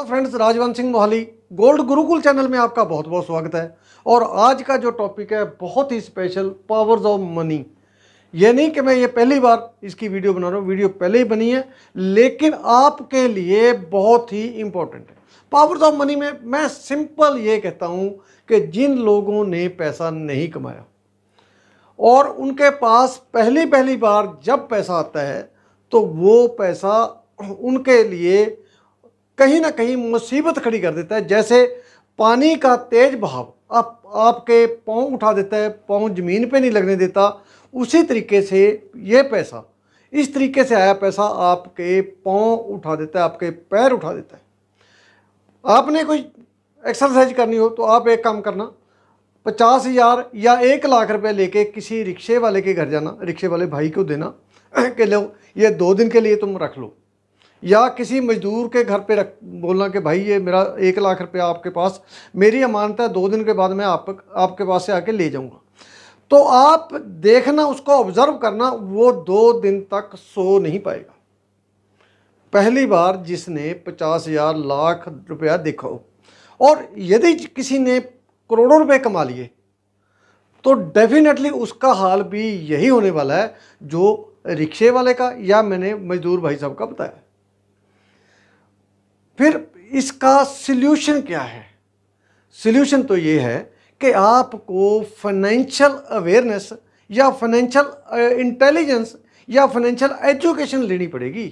hello friends Rajwant Singh Mohali gold Gurukul channel में आपका बहुत बहुत स्वागत है और आज का जो टॉपिक है बहुत ही स्पेशल पावर्स ऑफ मनी ये नहीं कि मैं ये पहली बार इसकी वीडियो बना रहा हूँ वीडियो पहले ही बनी है लेकिन आपके लिए बहुत ही इम्पोर्टेंट है पावर्स ऑफ मनी में मैं सिंपल ये कहता हूँ कि जिन लोगों ने पैसा नहीं कमाया और उनके पास पहली पहली बार जब पैसा आता है तो वो पैसा उनके लिए कहीं ना कहीं मुसीबत खड़ी कर देता है जैसे पानी का तेज बहाव आप आपके पाँव उठा देता है पाँव ज़मीन पे नहीं लगने देता उसी तरीके से ये पैसा इस तरीके से आया पैसा आपके पाँव उठा देता है आपके पैर उठा देता है आपने कोई एक्सरसाइज करनी हो तो आप एक काम करना पचास हज़ार या एक लाख रुपए लेके किसी रिक्शे वाले के घर जाना रिक्शे वाले भाई को देना कि लो ये दो दिन के लिए तुम रख लो या किसी मजदूर के घर पे रख बोलना कि भाई ये मेरा एक लाख रुपया आपके पास मेरी अमानत है दो दिन के बाद मैं आप आपके पास से आके ले जाऊँगा तो आप देखना उसको ऑब्ज़र्व करना वो दो दिन तक सो नहीं पाएगा पहली बार जिसने पचास हज़ार लाख रुपया देखा हो और यदि किसी ने करोड़ों रुपए कमा लिए तो डेफिनेटली उसका हाल भी यही होने वाला है जो रिक्शे वाले का या मैंने मजदूर भाई साहब का बताया फिर इसका सल्यूशन क्या है सल्यूशन तो ये है कि आपको फाइनेंशियल अवेयरनेस या फाइनेंशियल इंटेलिजेंस uh, या फाइनेंशियल एजुकेशन लेनी पड़ेगी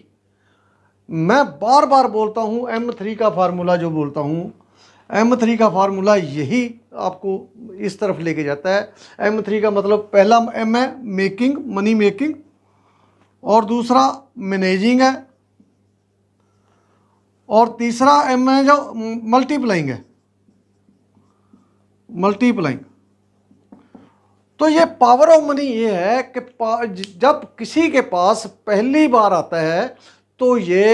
मैं बार बार बोलता हूँ एम थ्री का फार्मूला जो बोलता हूँ एम थ्री का फार्मूला यही आपको इस तरफ लेके जाता है एम थ्री का मतलब पहला एम है मेकिंग मनी मेकिंग और दूसरा मैनेजिंग है और तीसरा एम है जो मल्टीप्लाइंग है मल्टीप्लाइंग तो ये पावर ऑफ मनी ये है कि जब किसी के पास पहली बार आता है तो ये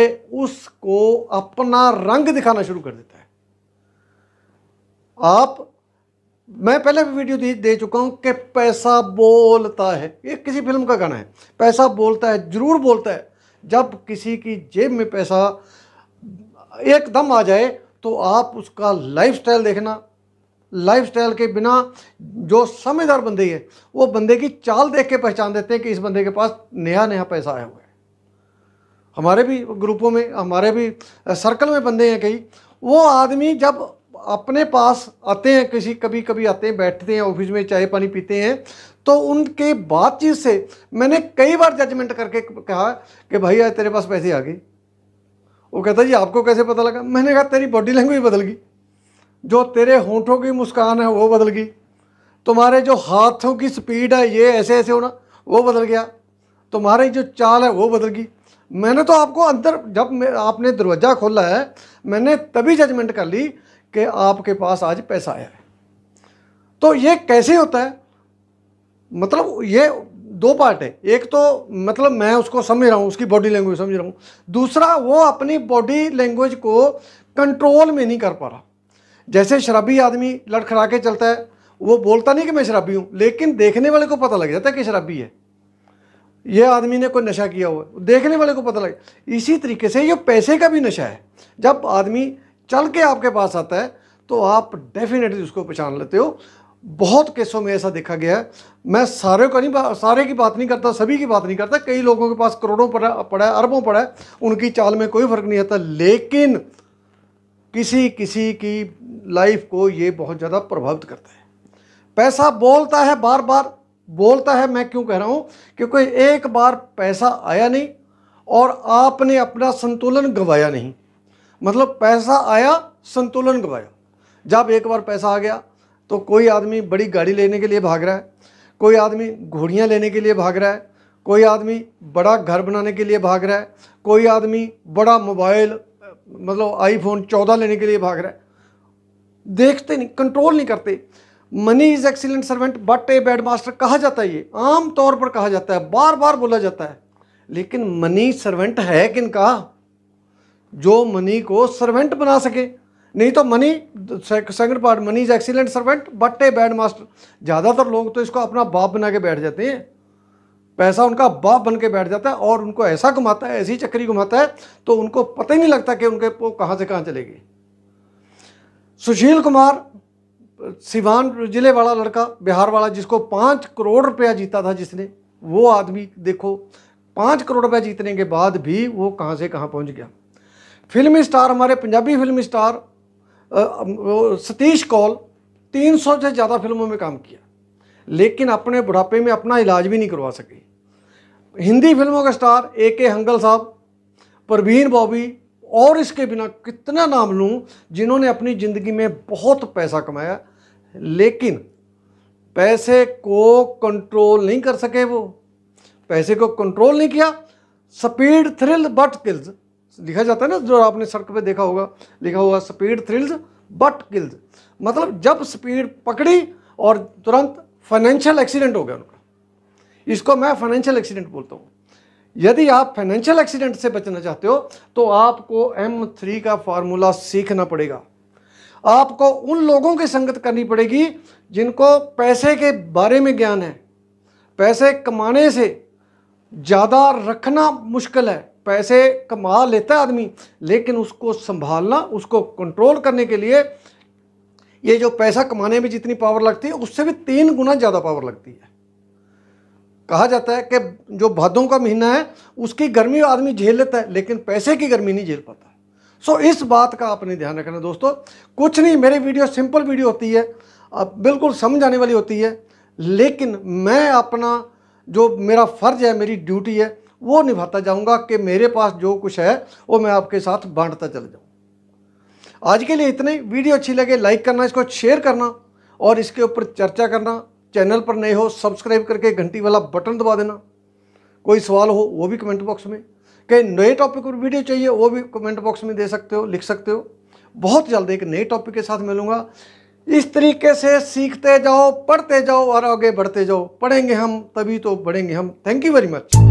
उसको अपना रंग दिखाना शुरू कर देता है आप मैं पहले भी वीडियो दे, दे चुका हूं कि पैसा बोलता है ये किसी फिल्म का गाना है पैसा बोलता है जरूर बोलता है जब किसी की जेब में पैसा एकदम आ जाए तो आप उसका लाइफस्टाइल देखना लाइफस्टाइल के बिना जो समझदार बंदे है वो बंदे की चाल देख के पहचान देते हैं कि इस बंदे के पास नया नया पैसा आया हुआ है हमारे भी ग्रुपों में हमारे भी सर्कल में बंदे हैं कई वो आदमी जब अपने पास आते हैं किसी कभी कभी आते हैं बैठते हैं ऑफिस में चाय पानी पीते हैं तो उनके बातचीत से मैंने कई बार जजमेंट करके कहा कि भाई आज तेरे पास पैसे आ गए वो कहता जी आपको कैसे पता लगा मैंने कहा तेरी बॉडी लैंग्वेज बदल गई जो तेरे होठों की मुस्कान है वो बदल गई तुम्हारे जो हाथों की स्पीड है ये ऐसे ऐसे होना वो बदल गया तुम्हारी जो चाल है वो बदल गई मैंने तो आपको अंदर जब आपने दरवाज़ा खोला है मैंने तभी जजमेंट कर ली कि आपके पास आज पैसा आया है तो ये कैसे होता है मतलब ये दो पार्ट है एक तो मतलब मैं उसको समझ रहा हूँ उसकी बॉडी लैंग्वेज समझ रहा हूँ दूसरा वो अपनी बॉडी लैंग्वेज को कंट्रोल में नहीं कर पा रहा जैसे शराबी आदमी लड़खड़ा के चलता है वो बोलता नहीं कि मैं शराबी हूँ लेकिन देखने वाले को पता लग जाता है कि शराबी है ये आदमी ने कोई नशा किया हुआ देखने वाले को पता लगे इसी तरीके से ये पैसे का भी नशा है जब आदमी चल के आपके पास आता है तो आप डेफिनेटली उसको पहचान लेते हो बहुत केसों में ऐसा देखा गया है मैं सारे का नहीं सारे की बात नहीं करता सभी की बात नहीं करता कई लोगों के पास करोड़ों पड़ा पड़ा है अरबों पड़ा है उनकी चाल में कोई फ़र्क नहीं आता लेकिन किसी किसी की लाइफ को ये बहुत ज़्यादा प्रभावित करता है पैसा बोलता है बार बार बोलता है मैं क्यों कह रहा हूँ क्योंकि एक बार पैसा आया नहीं और आपने अपना संतुलन गंवाया नहीं मतलब पैसा आया संतुलन गंवाया जब एक बार पैसा आ गया तो कोई आदमी बड़ी गाड़ी लेने के लिए भाग रहा है कोई आदमी घोड़ियाँ लेने के लिए भाग रहा है कोई आदमी बड़ा घर बनाने के लिए भाग रहा है कोई आदमी बड़ा मोबाइल मतलब आईफोन चौदह लेने के लिए भाग रहा है देखते नहीं कंट्रोल नहीं करते money is excellent servant but a bad master कहा जाता है ये आम तौर पर कहा जाता है बार बार बोला जाता है लेकिन मनी सर्वेंट है किन का जो मनी को सर्वेंट बना सके नहीं तो money second part money is excellent servant but a bad master ज़्यादातर लोग तो इसको अपना बाप बना के बैठ जाते हैं पैसा उनका बाप बन के बैठ जाता है और उनको ऐसा घुमाता है ऐसी चक्री घुमाता है तो उनको पता ही नहीं लगता कि उनके वो कहाँ से कहाँ चले गए सुशील कुमार सिवान जिले वाला लड़का बिहार वाला जिसको पाँच करोड़ रुपया जीता था जिसने वो आदमी देखो पाँच करोड़ रुपया जीतने के बाद भी वो कहाँ से कहाँ पहुँच गया फिल्मी स्टार हमारे पंजाबी फिल्मी स्टार सतीश कौल 300 से ज़्यादा फिल्मों में काम किया लेकिन अपने बुढ़ापे में अपना इलाज भी नहीं करवा सके हिंदी फिल्मों के स्टार ए के हंगल साहब परवीन बॉबी और इसके बिना कितना नाम लूँ जिन्होंने अपनी ज़िंदगी में बहुत पैसा कमाया लेकिन पैसे को कंट्रोल नहीं कर सके वो पैसे को कंट्रोल नहीं किया स्पीड थ्रिल बट किल्स लिखा जाता है ना जो आपने सड़क पे देखा होगा लिखा हुआ स्पीड थ्रिल्स बट किल्स मतलब जब स्पीड पकड़ी और तुरंत फाइनेंशियल एक्सीडेंट हो गया उनका इसको मैं फाइनेंशियल एक्सीडेंट बोलता हूँ यदि आप फाइनेंशियल एक्सीडेंट से बचना चाहते हो तो आपको एम थ्री का फार्मूला सीखना पड़ेगा आपको उन लोगों की संगत करनी पड़ेगी जिनको पैसे के बारे में ज्ञान है पैसे कमाने से ज़्यादा रखना मुश्किल है पैसे कमा लेता है आदमी लेकिन उसको संभालना उसको कंट्रोल करने के लिए ये जो पैसा कमाने में जितनी पावर लगती है उससे भी तीन गुना ज़्यादा पावर लगती है कहा जाता है कि जो भादों का महीना है उसकी गर्मी आदमी झेल लेता है लेकिन पैसे की गर्मी नहीं झेल पाता सो इस बात का आपने ध्यान रखना दोस्तों कुछ नहीं मेरी वीडियो सिंपल वीडियो होती है अब बिल्कुल समझ आने वाली होती है लेकिन मैं अपना जो मेरा फ़र्ज है मेरी ड्यूटी है वो निभाता जाऊंगा कि मेरे पास जो कुछ है वो मैं आपके साथ बांटता चला जाऊँ आज के लिए इतने वीडियो अच्छी लगे लाइक करना इसको शेयर करना और इसके ऊपर चर्चा करना चैनल पर नए हो सब्सक्राइब करके घंटी वाला बटन दबा देना कोई सवाल हो वो भी कमेंट बॉक्स में कहीं नए टॉपिक पर वीडियो चाहिए वो भी कमेंट बॉक्स में दे सकते हो लिख सकते हो बहुत जल्द एक नए टॉपिक के साथ मिलूंगा इस तरीके से सीखते जाओ पढ़ते जाओ और आगे बढ़ते जाओ पढ़ेंगे हम तभी तो बढ़ेंगे हम थैंक यू वेरी मच